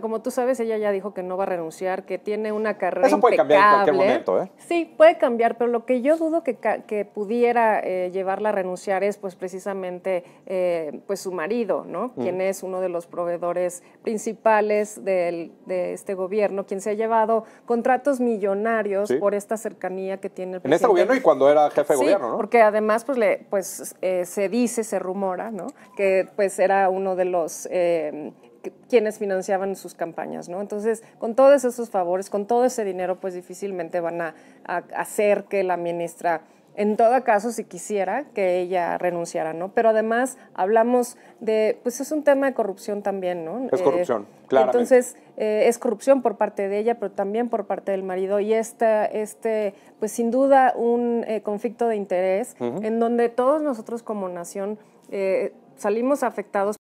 Como tú sabes, ella ya dijo que no va a renunciar, que tiene una carrera Eso puede cambiar en cualquier momento, ¿eh? Sí, puede cambiar, pero lo que yo dudo que, que pudiera eh, llevarla a renunciar es pues precisamente eh, pues su marido, ¿no? Mm. Quien es uno de los proveedores principales del, de este gobierno, quien se ha llevado contratos millonarios por esta cercanía que tiene el presidente. En este gobierno y cuando era jefe de gobierno, ¿no? porque además pues, le, pues eh, se dice, se rumora, ¿no? Que pues era uno de los quienes financiaban sus campañas, ¿no? Entonces, con todos esos favores, con todo ese dinero, pues difícilmente van a, hacer que la ministra, en todo caso, si quisiera, que ella renunciara, ¿no? Pero además hablamos de, pues es un tema de corrupción también, ¿no? Es eh, corrupción, claro. Entonces, eh, es corrupción por parte de ella, pero también por parte del marido. Y esta, este, pues sin duda, un eh, conflicto de interés en donde todos nosotros como nación salimos afectados.